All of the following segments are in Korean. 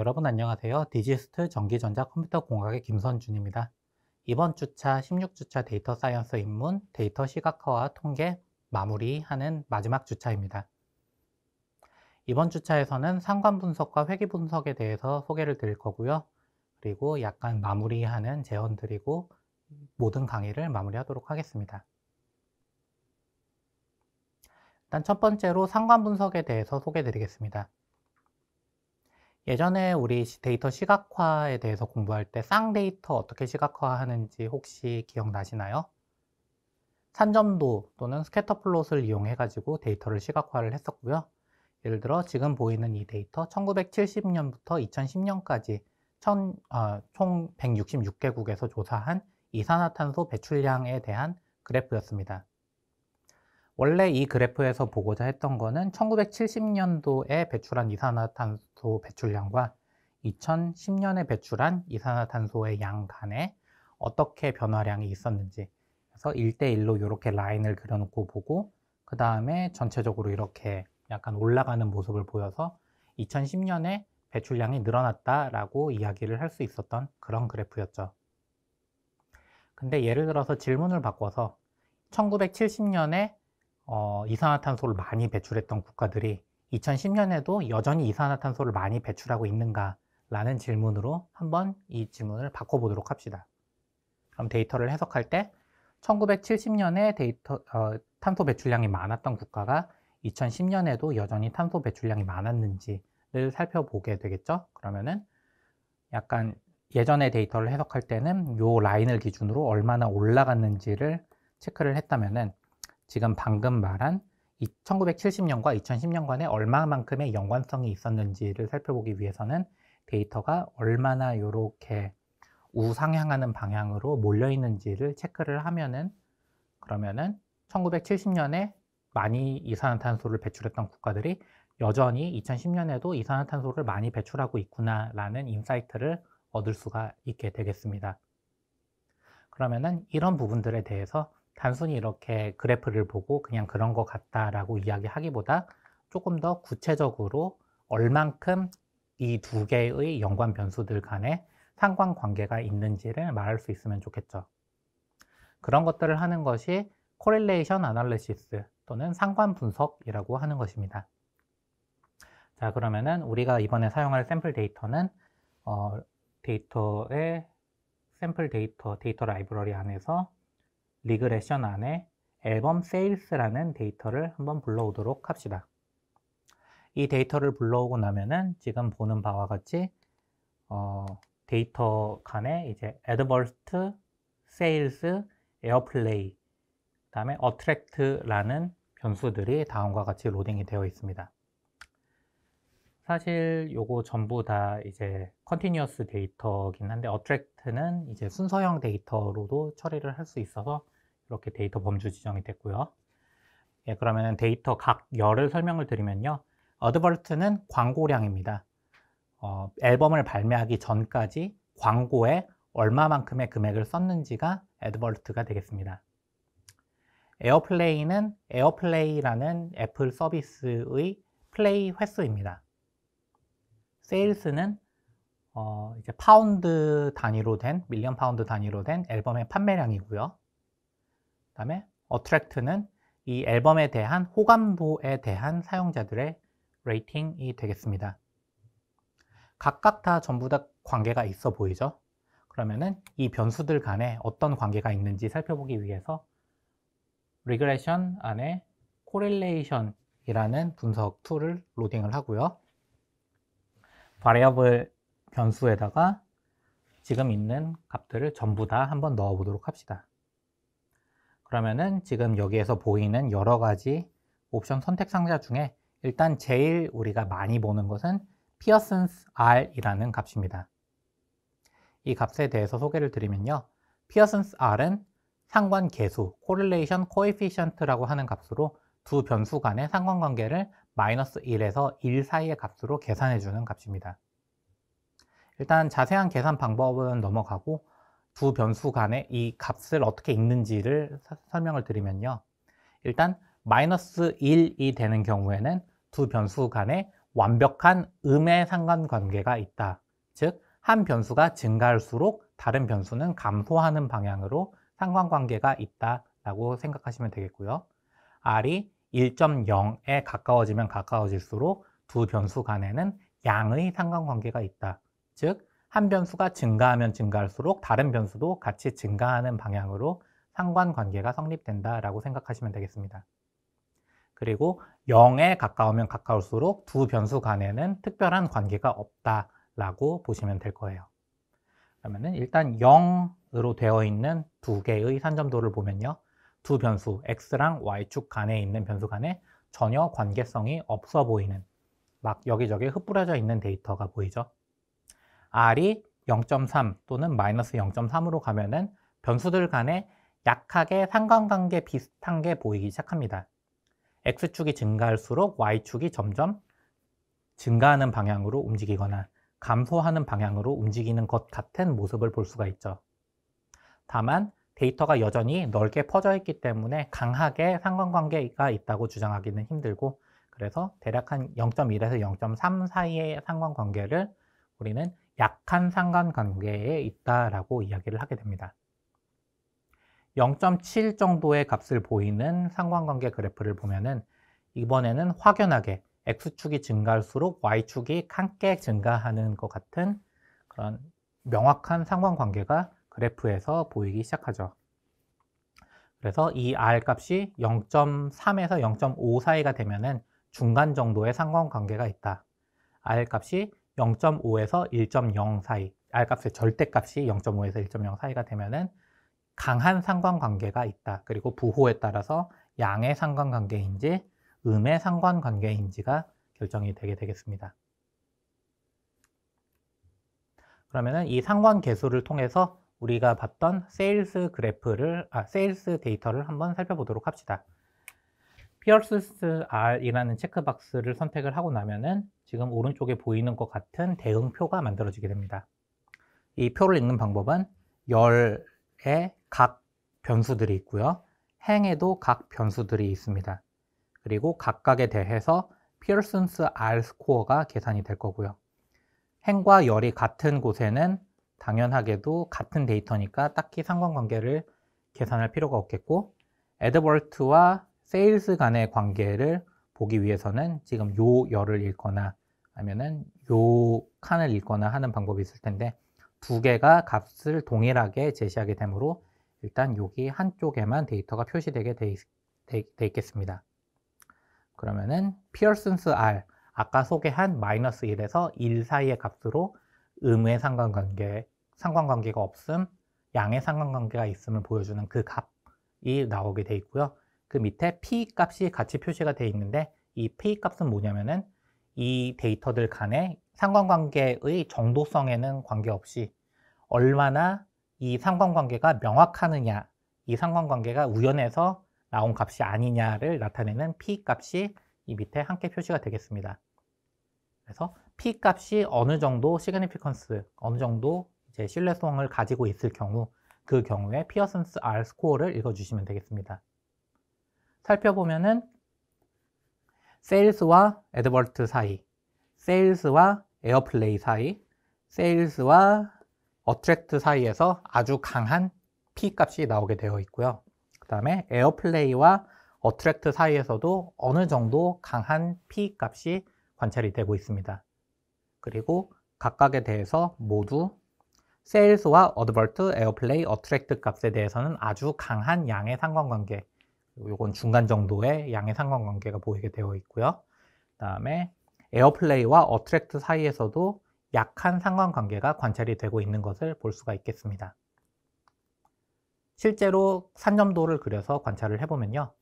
여러분 안녕하세요. 디지스트 전기전자 컴퓨터 공학의 김선준입니다. 이번 주차 16주차 데이터 사이언스 입문, 데이터 시각화와 통계 마무리하는 마지막 주차입니다. 이번 주차에서는 상관 분석과 회귀 분석에 대해서 소개를 드릴 거고요. 그리고 약간 마무리하는 제언 드리고 모든 강의를 마무리하도록 하겠습니다. 일단 첫 번째로 상관 분석에 대해서 소개 해 드리겠습니다. 예전에 우리 데이터 시각화에 대해서 공부할 때 쌍데이터 어떻게 시각화하는지 혹시 기억나시나요? 산점도 또는 스캐터 플롯을 이용해 가지고 데이터를 시각화를 했었고요. 예를 들어 지금 보이는 이 데이터 1970년부터 2010년까지 천, 어, 총 166개국에서 조사한 이산화탄소 배출량에 대한 그래프였습니다. 원래 이 그래프에서 보고자 했던 거는 1970년도에 배출한 이산화탄소 배출량과 2010년에 배출한 이산화탄소의 양 간에 어떻게 변화량이 있었는지 그래서 1대1로 이렇게 라인을 그려놓고 보고 그 다음에 전체적으로 이렇게 약간 올라가는 모습을 보여서 2010년에 배출량이 늘어났다라고 이야기를 할 수 있었던 그런 그래프였죠. 근데 예를 들어서 질문을 바꿔서 1970년에 어, 이산화탄소를 많이 배출했던 국가들이 2010년에도 여전히 이산화탄소를 많이 배출하고 있는가? 라는 질문으로 한번 이 질문을 바꿔보도록 합시다. 그럼 데이터를 해석할 때 1970년에 데이터, 어, 탄소 배출량이 많았던 국가가 2010년에도 여전히 탄소 배출량이 많았는지를 살펴보게 되겠죠. 그러면은 약간 예전의 데이터를 해석할 때는 요 라인을 기준으로 얼마나 올라갔는지를 체크를 했다면은 지금 방금 말한 1970년과 2010년간에 얼마만큼의 연관성이 있었는지를 살펴보기 위해서는 데이터가 얼마나 이렇게 우상향하는 방향으로 몰려 있는지를 체크를 하면은 그러면은 1970년에 많이 이산화탄소를 배출했던 국가들이 여전히 2010년에도 이산화탄소를 많이 배출하고 있구나라는 인사이트를 얻을 수가 있게 되겠습니다. 그러면은 이런 부분들에 대해서 단순히 이렇게 그래프를 보고 그냥 그런 것 같다라고 이야기하기보다 조금 더 구체적으로 얼만큼 이 두 개의 연관 변수들 간에 상관 관계가 있는지를 말할 수 있으면 좋겠죠. 그런 것들을 하는 것이 Correlation Analysis 또는 상관 분석이라고 하는 것입니다. 자, 그러면은 우리가 이번에 사용할 샘플 데이터는 어, 데이터의 샘플 데이터, 데이터 라이브러리 안에서 리그레션 안에 앨범 세일스라는 데이터를 한번 불러오도록 합시다. 이 데이터를 불러오고 나면은 지금 보는 바와 같이 어, 데이터 간에 이제 a 드 v 스트 세일스 에어플레이 그다음에 어트랙트라는 변수들이 다음과 같이 로딩이 되어 있습니다. 사실 요거 전부 다 이제 컨티뉴어스 데이터긴 한데 어트랙트는 이제 순서형 데이터로도 처리를 할 수 있어서 이렇게 데이터 범주 지정이 됐고요. 예, 그러면 데이터 각 열을 설명을 드리면요. 어드버트는 광고량입니다. 어, 앨범을 발매하기 전까지 광고에 얼마만큼의 금액을 썼는지가 애드버트가 되겠습니다. 에어플레이는 에어플레이라는 애플 서비스의 플레이 횟수입니다. 세일스는 어, 이제 파운드 단위로 된 밀리언 파운드 단위로 된 앨범의 판매량이고요. 다음에 attract는 이 앨범에 대한 호감도에 대한 사용자들의 레이팅이 되겠습니다. 각각 다 전부 다 관계가 있어 보이죠? 그러면은 이 변수들 간에 어떤 관계가 있는지 살펴보기 위해서 regression 안에 correlation이라는 분석 툴을 로딩을 하고요. variable 변수에다가 지금 있는 값들을 전부 다 한번 넣어 보도록 합시다. 그러면은 지금 여기에서 보이는 여러 가지 옵션 선택 상자 중에 일단 제일 우리가 많이 보는 것은 피어슨스 R이라는 값입니다. 이 값에 대해서 소개를 드리면요. 피어슨스 R은 상관 계수, correlation coefficient라고 하는 값으로 두 변수 간의 상관관계를 마이너스 1에서 1 사이의 값으로 계산해주는 값입니다. 일단 자세한 계산 방법은 넘어가고 두 변수 간의 이 값을 어떻게 읽는지를 사, 설명을 드리면요. 일단 마이너스 1이 되는 경우에는 두 변수 간에 완벽한 음의 상관관계가 있다. 즉, 한 변수가 증가할수록 다른 변수는 감소하는 방향으로 상관관계가 있다라고 생각하시면 되겠고요. R이 1.0에 가까워지면 가까워질수록 두 변수 간에는 양의 상관관계가 있다. 즉, 한 변수가 증가하면 증가할수록 다른 변수도 같이 증가하는 방향으로 상관관계가 성립된다라고 생각하시면 되겠습니다. 그리고 0에 가까우면 가까울수록 두 변수 간에는 특별한 관계가 없다라고 보시면 될 거예요. 그러면은 일단 0으로 되어 있는 두 개의 산점도를 보면요. 두 변수 x랑 y축 간에 있는 변수 간에 전혀 관계성이 없어 보이는 막 여기저기 흩뿌려져 있는 데이터가 보이죠. R이 0.3 또는 마이너스 0.3으로 가면은 변수들 간에 약하게 상관관계 비슷한 게 보이기 시작합니다. X축이 증가할수록 Y축이 점점 증가하는 방향으로 움직이거나 감소하는 방향으로 움직이는 것 같은 모습을 볼 수가 있죠. 다만 데이터가 여전히 넓게 퍼져 있기 때문에 강하게 상관관계가 있다고 주장하기는 힘들고 그래서 대략 한 0.1에서 0.3 사이의 상관관계를 우리는 약한 상관관계에 있다라고 이야기를 하게 됩니다. 0.7 정도의 값을 보이는 상관관계 그래프를 보면은 이번에는 확연하게 x축이 증가할수록 y축이 함께 증가하는 것 같은 그런 명확한 상관관계가 그래프에서 보이기 시작하죠. 그래서 이 R 값이 0.3에서 0.5 사이가 되면은 중간 정도의 상관관계가 있다. R 값이 0.5에서 1.0 사이 R값의 절대값이 0.5에서 1.0 사이가 되면은 강한 상관관계가 있다. 그리고 부호에 따라서 양의 상관관계인지 음의 상관관계인지가 결정이 되게 되겠습니다. 그러면은 이 상관 계수를 통해서 우리가 봤던 세일스 그래프를 아 세일스 데이터를 한번 살펴보도록 합시다. 피어스스 R이라는 체크박스를 선택을 하고 나면은 지금 오른쪽에 보이는 것 같은 대응표가 만들어지게 됩니다. 이 표를 읽는 방법은 열에 각 변수들이 있고요. 행에도 각 변수들이 있습니다. 그리고 각각에 대해서 피어슨스 R 스코어가 계산이 될 거고요. 행과 열이 같은 곳에는 당연하게도 같은 데이터니까 딱히 상관관계를 계산할 필요가 없겠고 에드벌트와 세일스 간의 관계를 보기 위해서는 지금 요 열을 읽거나 아니면은요 칸을 읽거나 하는 방법이 있을 텐데 두 개가 값을 동일하게 제시하게 되므로 일단 여기 한쪽에만 데이터가 표시되게 돼, 있, 돼, 돼 있겠습니다. 그러면은 피어슨스 R 아까 소개한 마이너스 1에서 1 사이의 값으로 의무의 상관관계, 상관관계가 없음, 양의 상관관계가 있음을 보여주는 그 값이 나오게 돼 있고요. 그 밑에 p 값이 같이 표시가 되어 있는데 이 p 값은 뭐냐면은 이 데이터들 간의 상관관계의 정도성에는 관계없이 얼마나 이 상관관계가 명확하느냐, 이 상관관계가 우연해서 나온 값이 아니냐를 나타내는 p 값이 이 밑에 함께 표시가 되겠습니다. 그래서 p 값이 어느 정도 시그니피컨스, 어느 정도 이제 신뢰성을 가지고 있을 경우 그 경우에 피어슨스 R 스코어를 읽어주시면 되겠습니다. 살펴보면은 세일스와 에드벌트 사이, 세일스와 에어플레이 사이, 세일스와 어트랙트 사이에서 아주 강한 P 값이 나오게 되어 있고요. 그 다음에 에어플레이와 어트랙트 사이에서도 어느 정도 강한 P 값이 관찰이 되고 있습니다. 그리고 각각에 대해서 모두 세일스와 어드벌트, 에어플레이, 어트랙트 값에 대해서는 아주 강한 양의 상관관계 요건 중간 정도의 양의 상관관계가 보이게 되어 있고요. 그다음에 에어플레이와 어트랙트 사이에서도 약한 상관관계가 관찰이 되고 있는 것을 볼 수가 있겠습니다. 실제로 산점도를 그려서 관찰을 해보면요.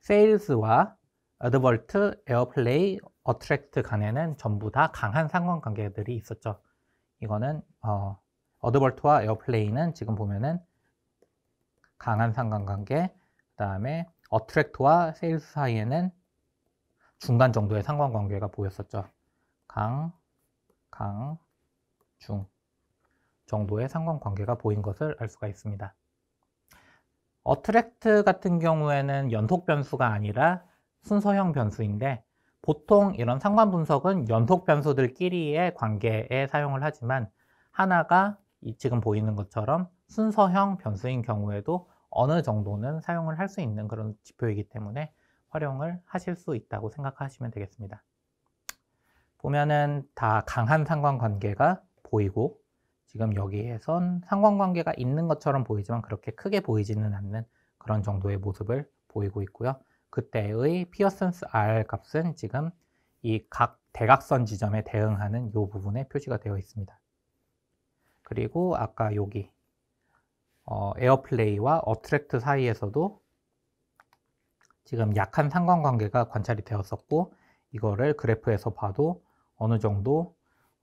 세일즈와 어드벌트, 에어플레이, 어트랙트 간에는 전부 다 강한 상관관계들이 있었죠. 이거는 어, 어드벌트와 에어플레이는 지금 보면은 강한 상관관계, 그 다음에 어트랙트와 세일스 사이에는 중간 정도의 상관관계가 보였었죠. 강, 강, 중 정도의 상관관계가 보인 것을 알 수가 있습니다. 어트랙트 같은 경우에는 연속 변수가 아니라 순서형 변수인데 보통 이런 상관 분석은 연속 변수들끼리의 관계에 사용을 하지만 하나가 지금 보이는 것처럼 순서형 변수인 경우에도 어느 정도는 사용을 할 수 있는 그런 지표이기 때문에 활용을 하실 수 있다고 생각하시면 되겠습니다. 보면은 다 강한 상관관계가 보이고 지금 여기에선 상관관계가 있는 것처럼 보이지만 그렇게 크게 보이지는 않는 그런 정도의 모습을 보이고 있고요. 그때의 피어센스 R 값은 지금 이 각 대각선 지점에 대응하는 이 부분에 표시가 되어 있습니다. 그리고 아까 여기 어, 에어플레이와 어트랙트 사이에서도 지금 약한 상관관계가 관찰이 되었었고 이거를 그래프에서 봐도 어느 정도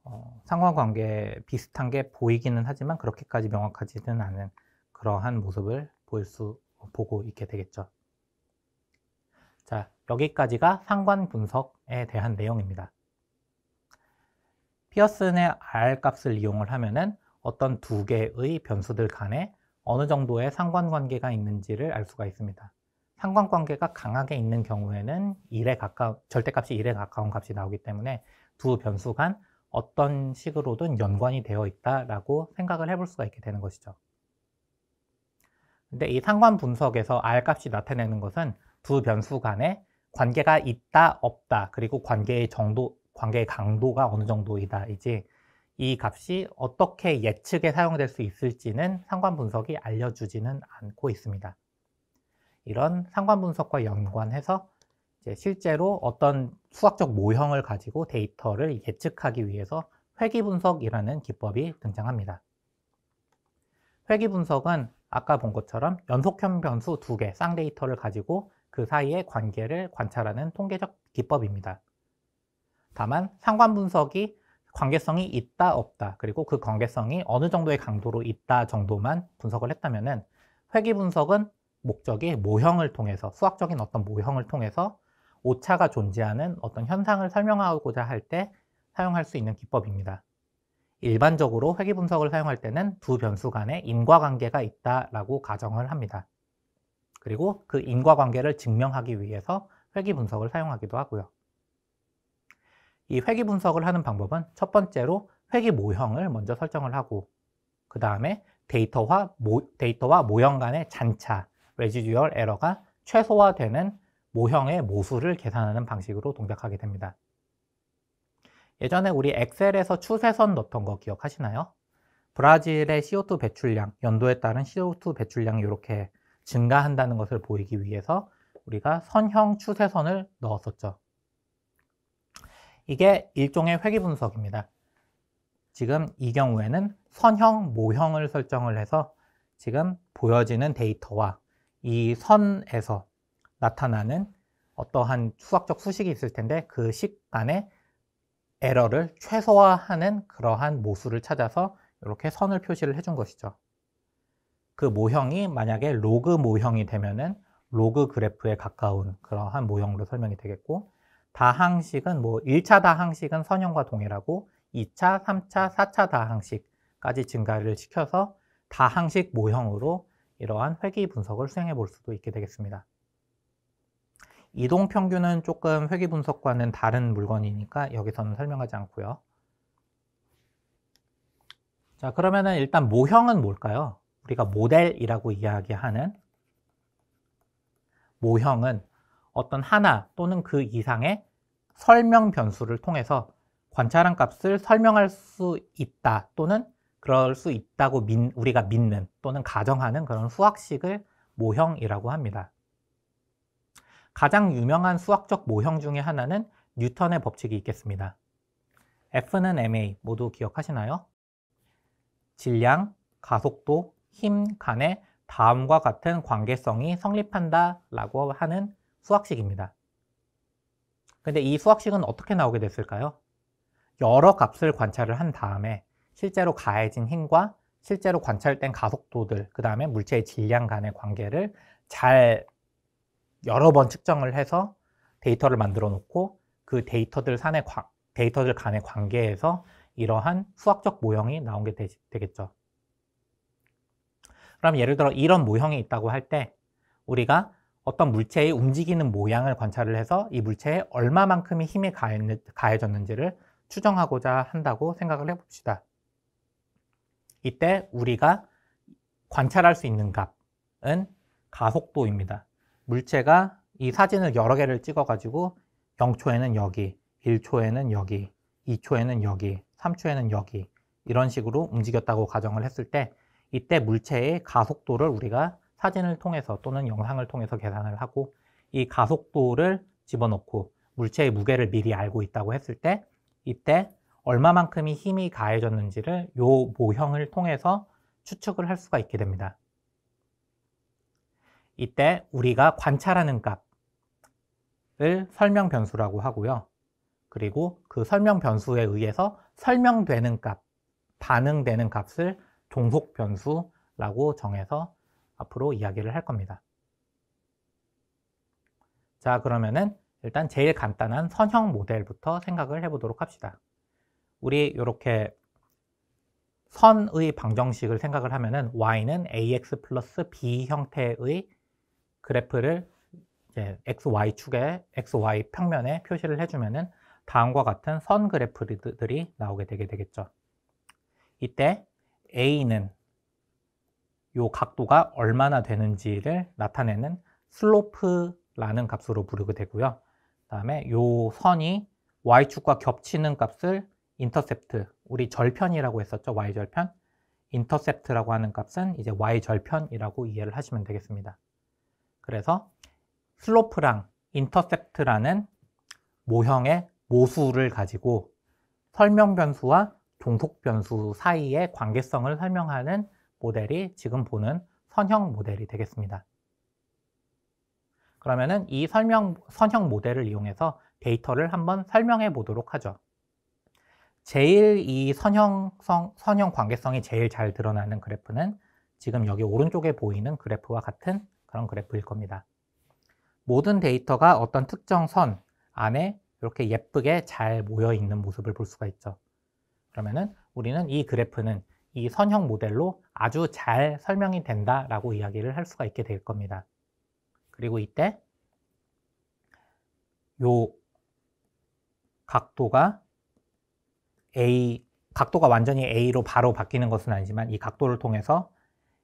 어, 상관관계 비슷한 게 보이기는 하지만 그렇게까지 명확하지는 않은 그러한 모습을 보일 수 보고 있게 되겠죠. 자, 여기까지가 상관 분석에 대한 내용입니다. 피어슨의 R 값을 이용을 하면은 어떤 두 개의 변수들 간에 어느 정도의 상관관계가 있는지를 알 수가 있습니다. 상관관계가 강하게 있는 경우에는 1에 가까 절대값이 1에 가까운 값이 나오기 때문에 두 변수 간 어떤 식으로든 연관이 되어 있다라고 생각을 해볼 수가 있게 되는 것이죠. 근데 이 상관 분석에서 R 값이 나타내는 것은 두 변수 간에 관계가 있다, 없다, 그리고 관계의 정도, 관계의 강도가 어느 정도이다이지 이 값이 어떻게 예측에 사용될 수 있을지는 상관 분석이 알려주지는 않고 있습니다. 이런 상관 분석과 연관해서 실제로 어떤 수학적 모형을 가지고 데이터를 예측하기 위해서 회귀 분석이라는 기법이 등장합니다. 회귀 분석은 아까 본 것처럼 연속형 변수 두 개 쌍데이터를 가지고 그 사이의 관계를 관찰하는 통계적 기법입니다. 다만 상관 분석이 관계성이 있다 없다 그리고 그 관계성이 어느 정도의 강도로 있다 정도만 분석을 했다면은 회귀 분석은 목적이 모형을 통해서 수학적인 어떤 모형을 통해서 오차가 존재하는 어떤 현상을 설명하고자 할 때 사용할 수 있는 기법입니다. 일반적으로 회귀 분석을 사용할 때는 두 변수 간에 인과관계가 있다라고 가정을 합니다. 그리고 그 인과관계를 증명하기 위해서 회귀 분석을 사용하기도 하고요. 이 회귀 분석을 하는 방법은 첫 번째로 회귀 모형을 먼저 설정을 하고 그 다음에 데이터와, 모, 데이터와 모형 간의 잔차, 레지듀얼 에러가 최소화되는 모형의 모수를 계산하는 방식으로 동작하게 됩니다. 예전에 우리 엑셀에서 추세선 넣던 거 기억하시나요? 브라질의 CO2 배출량, 연도에 따른 CO2 배출량이 이렇게 증가한다는 것을 보이기 위해서 우리가 선형 추세선을 넣었었죠. 이게 일종의 회귀분석입니다. 지금 이 경우에는 선형, 모형을 설정을 해서 지금 보여지는 데이터와 이 선에서 나타나는 어떠한 수학적 수식이 있을 텐데 그 식간에 에러를 최소화하는 그러한 모수를 찾아서 이렇게 선을 표시를 해준 것이죠. 그 모형이 만약에 로그 모형이 되면은 로그 그래프에 가까운 그러한 모형으로 설명이 되겠고 다항식은 뭐 1차 다항식은 선형과 동일하고 2차, 3차, 4차 다항식까지 증가를 시켜서 다항식 모형으로 이러한 회귀 분석을 수행해 볼 수도 있게 되겠습니다. 이동 평균은 조금 회귀 분석과는 다른 물건이니까 여기서는 설명하지 않고요. 자, 그러면은 일단 모형은 뭘까요? 우리가 모델이라고 이야기하는 모형은 어떤 하나 또는 그 이상의 설명 변수를 통해서 관찰한 값을 설명할 수 있다 또는 그럴 수 있다고 민, 우리가 믿는 또는 가정하는 그런 수학식을 모형이라고 합니다. 가장 유명한 수학적 모형 중에 하나는 뉴턴의 법칙이 있겠습니다. F는 ma 모두 기억하시나요? 질량, 가속도, 힘 간의 다음과 같은 관계성이 성립한다 라고 하는 수학식입니다. 근데 이 수학식은 어떻게 나오게 됐을까요? 여러 값을 관찰을 한 다음에 실제로 가해진 힘과 실제로 관찰된 가속도들, 그 다음에 물체의 질량 간의 관계를 잘 여러 번 측정을 해서 데이터를 만들어 놓고 그 데이터들 산의 관, 데이터들 간의 관계에서 이러한 수학적 모형이 나온 게 되, 겠죠 그럼 예를 들어 이런 모형이 있다고 할 때 우리가 어떤 물체의 움직이는 모양을 관찰을 해서 이 물체에 얼마만큼의 힘이 가해졌는지를 추정하고자 한다고 생각을 해봅시다. 이때 우리가 관찰할 수 있는 값은 가속도입니다. 물체가 이 사진을 여러 개를 찍어가지고 0초에는 여기, 1초에는 여기, 2초에는 여기, 3초에는 여기 이런 식으로 움직였다고 가정을 했을 때 이때 물체의 가속도를 우리가 사진을 통해서 또는 영상을 통해서 계산을 하고 이 가속도를 집어넣고 물체의 무게를 미리 알고 있다고 했을 때 이때 얼마만큼이 힘이 가해졌는지를 이 모형을 통해서 추측을 할 수가 있게 됩니다. 이때 우리가 관찰하는 값을 설명 변수라고 하고요. 그리고 그 설명 변수에 의해서 설명되는 값, 반응되는 값을 종속 변수라고 정해서 앞으로 이야기를 할 겁니다. 자, 그러면은 일단 제일 간단한 선형 모델부터 생각을 해보도록 합시다. 우리 이렇게 선의 방정식을 생각을 하면은 y는 ax 플러스 b 형태의 그래프를 xy축에 xy 평면에 표시를 해주면은 다음과 같은 선 그래프들이 나오게 되게 되겠죠. 이때 a는 요 각도가 얼마나 되는지를 나타내는 슬로프라는 값으로 부르게 되고요. 그다음에 요 선이 y축과 겹치는 값을 인터셉트, 우리 절편이라고 했었죠. y절편. 인터셉트라고 하는 값은 이제 y절편이라고 이해를 하시면 되겠습니다. 그래서 슬로프랑 인터셉트라는 모형의 모수를 가지고 설명 변수와 종속 변수 사이의 관계성을 설명하는 모델이 지금 보는 선형 모델이 되겠습니다. 그러면은 이 설명, 선형 모델을 이용해서 데이터를 한번 설명해 보도록 하죠. 제일 이 선형성, 선형 관계성이 제일 잘 드러나는 그래프는 지금 여기 오른쪽에 보이는 그래프와 같은 그런 그래프일 겁니다. 모든 데이터가 어떤 특정 선 안에 이렇게 예쁘게 잘 모여 있는 모습을 볼 수가 있죠. 그러면은 우리는 이 그래프는 이 선형 모델로 아주 잘 설명이 된다라고 이야기를 할 수가 있게 될 겁니다. 그리고 이때 요 각도가 A 각도가 완전히 A로 바로 바뀌는 것은 아니지만 이 각도를 통해서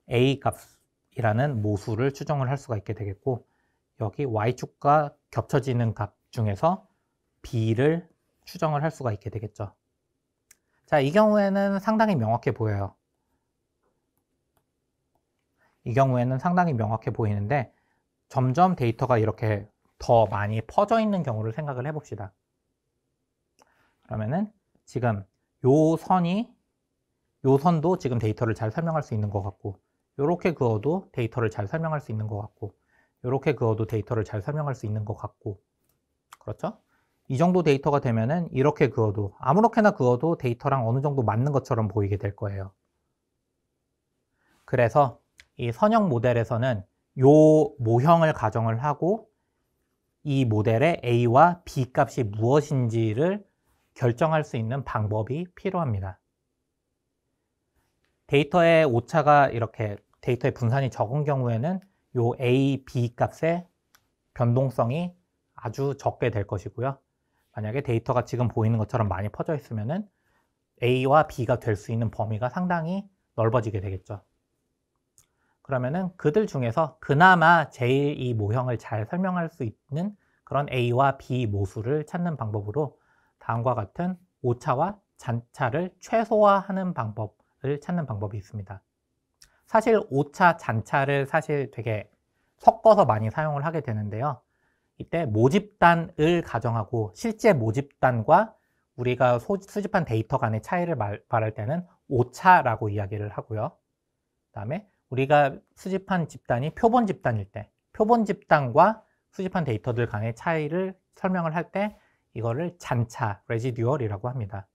A 값이라는 모수를 추정을 할 수가 있게 되겠고 여기 Y축과 겹쳐지는 값 중에서 B를 추정을 할 수가 있게 되겠죠. 자, 이 경우에는 상당히 명확해 보여요. 이 경우에는 상당히 명확해 보이는데 점점 데이터가 이렇게 더 많이 퍼져 있는 경우를 생각을 해봅시다. 그러면은 지금 요 선이 요 선도 지금 데이터를 잘 설명할 수 있는 것 같고 요렇게 그어도 데이터를 잘 설명할 수 있는 것 같고 요렇게 그어도 데이터를 잘 설명할 수 있는 것 같고 그렇죠? 이 정도 데이터가 되면은 이렇게 그어도 아무렇게나 그어도 데이터랑 어느 정도 맞는 것처럼 보이게 될 거예요. 그래서 이 선형 모델에서는 요 모형을 가정을 하고 이 모델의 A와 B 값이 무엇인지를 결정할 수 있는 방법이 필요합니다. 데이터의 오차가 이렇게 데이터의 분산이 적은 경우에는 요 A, B 값의 변동성이 아주 적게 될 것이고요. 만약에 데이터가 지금 보이는 것처럼 많이 퍼져 있으면은 A와 B가 될 수 있는 범위가 상당히 넓어지게 되겠죠. 그러면은 그들 중에서 그나마 제일 이 모형을 잘 설명할 수 있는 그런 A와 B 모수를 찾는 방법으로 다음과 같은 오차와 잔차를 최소화하는 방법을 찾는 방법이 있습니다. 사실 오차, 잔차를 사실 되게 섞어서 많이 사용을 하게 되는데요. 이때 모집단을 가정하고 실제 모집단과 우리가 수집한 데이터 간의 차이를 말, 할 때는 오차라고 이야기를 하고요. 그 다음에 우리가 수집한 집단이 표본 집단일 때 표본 집단과 수집한 데이터들 간의 차이를 설명을 할 때 이거를 잔차, 레지듀얼이라고 합니다.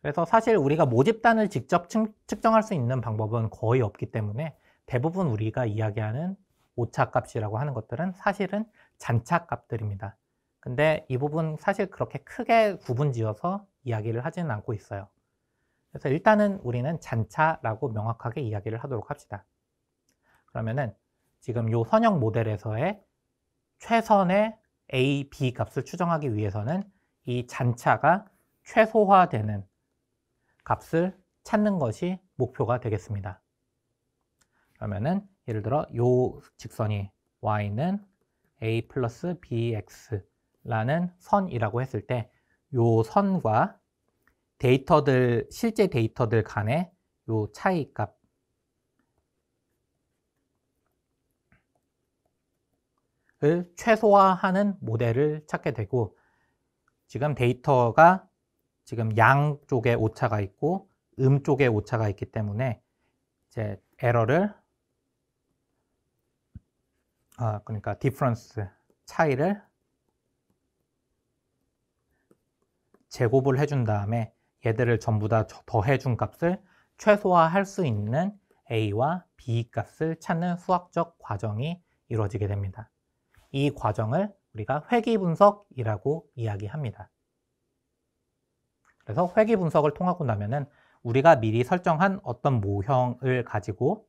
그래서 사실 우리가 모집단을 직접 측정할 수 있는 방법은 거의 없기 때문에 대부분 우리가 이야기하는 오차값이라고 하는 것들은 사실은 잔착값들입니다. 근데 이 부분 사실 그렇게 크게 구분 지어서 이야기를 하지는 않고 있어요. 그래서 일단은 우리는 잔차라고 명확하게 이야기를 하도록 합시다. 그러면은 지금 이 선형 모델에서의 최선의 A, B 값을 추정하기 위해서는 이 잔차가 최소화되는 값을 찾는 것이 목표가 되겠습니다. 그러면은 예를 들어 이 직선이 y는 a 플러스 bx라는 선이라고 했을 때요 선과 데이터들 실제 데이터들 간의 요 차이 값을 최소화하는 모델을 찾게 되고 지금 데이터가 지금 양 쪽에 오차가 있고 음 쪽에 오차가 있기 때문에 이제 에러를 아, 그러니까 difference 차이를 제곱을 해준 다음에 얘들을 전부 다 더해준 값을 최소화할 수 있는 A와 B 값을 찾는 수학적 과정이 이루어지게 됩니다. 이 과정을 우리가 회귀분석이라고 이야기합니다. 그래서 회귀분석을 통하고 나면은 우리가 미리 설정한 어떤 모형을 가지고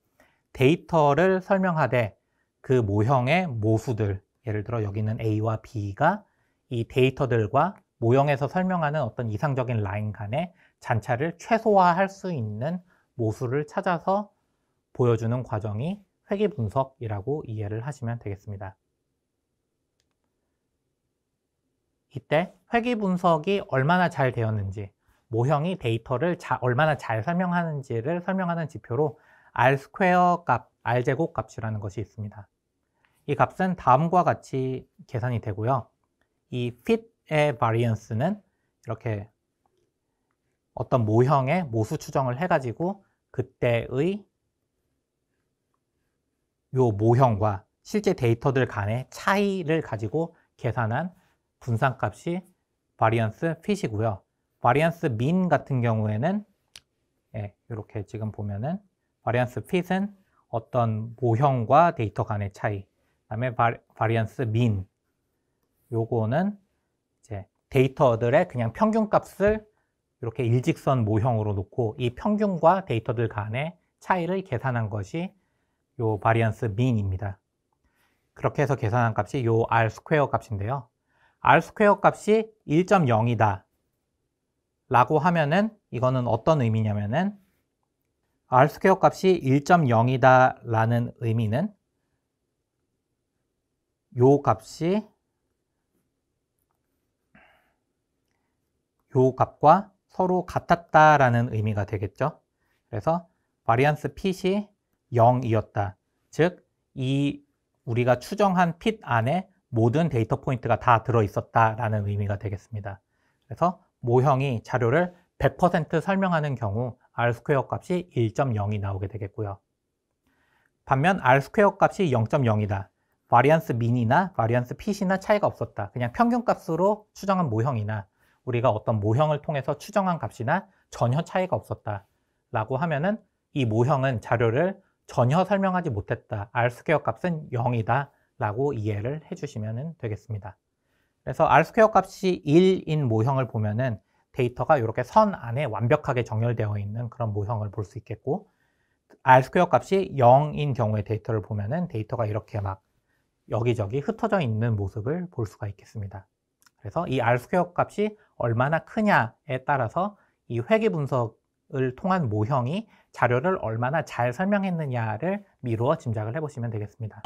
데이터를 설명하되 그 모형의 모수들, 예를 들어 여기 있는 A와 B가 이 데이터들과 모형에서 설명하는 어떤 이상적인 라인 간의 잔차를 최소화할 수 있는 모수를 찾아서 보여주는 과정이 회귀 분석이라고 이해를 하시면 되겠습니다. 이때 회귀 분석이 얼마나 잘 되었는지, 모형이 데이터를 자, 얼마나 잘 설명하는지를 설명하는 지표로 R 스퀘어 값 R제곱 값이라는 것이 있습니다. 이 값은 다음과 같이 계산이 되고요. 이 fit의 variance는 이렇게 어떤 모형의 모수 추정을 해가지고 그때의 요 모형과 실제 데이터들 간의 차이를 가지고 계산한 분산값이 variance fit이고요. variance mean 같은 경우에는 예, 이렇게 지금 보면은 variance fit은 어떤 모형과 데이터 간의 차이, 그다음에 바리언스 민 요거는 이제 데이터들의 그냥 평균값을 이렇게 일직선 모형으로 놓고 이 평균과 데이터들 간의 차이를 계산한 것이 요 바리언스 민입니다. 그렇게 해서 계산한 값이 요 r 스퀘어 값인데요. r 스퀘어 값이 1.0이다 라고 하면은 이거는 어떤 의미냐면은 R스퀘어 값이 1.0이다 라는 의미는 요 값이 요 값과 서로 같았다 라는 의미가 되겠죠. 그래서 variance 핏이 0이었다. 즉, 이 우리가 추정한 핏 안에 모든 데이터 포인트가 다 들어있었다 라는 의미가 되겠습니다. 그래서 모형이 자료를 100% 설명하는 경우 R스퀘어 값이 1.0이 나오게 되겠고요. 반면 R스퀘어 값이 0.0이다. 바리 r 스민이나바리 r 스핏이나 차이가 없었다. 그냥 평균값으로 추정한 모형이나 우리가 어떤 모형을 통해서 추정한 값이나 전혀 차이가 없었다. 라고 하면은 이 모형은 자료를 전혀 설명하지 못했다. R스퀘어 값은 0이다. 라고 이해를 해주시면 되겠습니다. 그래서 R스퀘어 값이 1인 모형을 보면은 데이터가 이렇게 선 안에 완벽하게 정렬되어 있는 그런 모형을 볼 수 있겠고 R스퀘어 값이 0인 경우의 데이터를 보면은 데이터가 이렇게 막 여기저기 흩어져 있는 모습을 볼 수가 있겠습니다. 그래서 이 R스퀘어 값이 얼마나 크냐에 따라서 이 회계 분석을 통한 모형이 자료를 얼마나 잘 설명했느냐를 미루어 짐작을 해보시면 되겠습니다.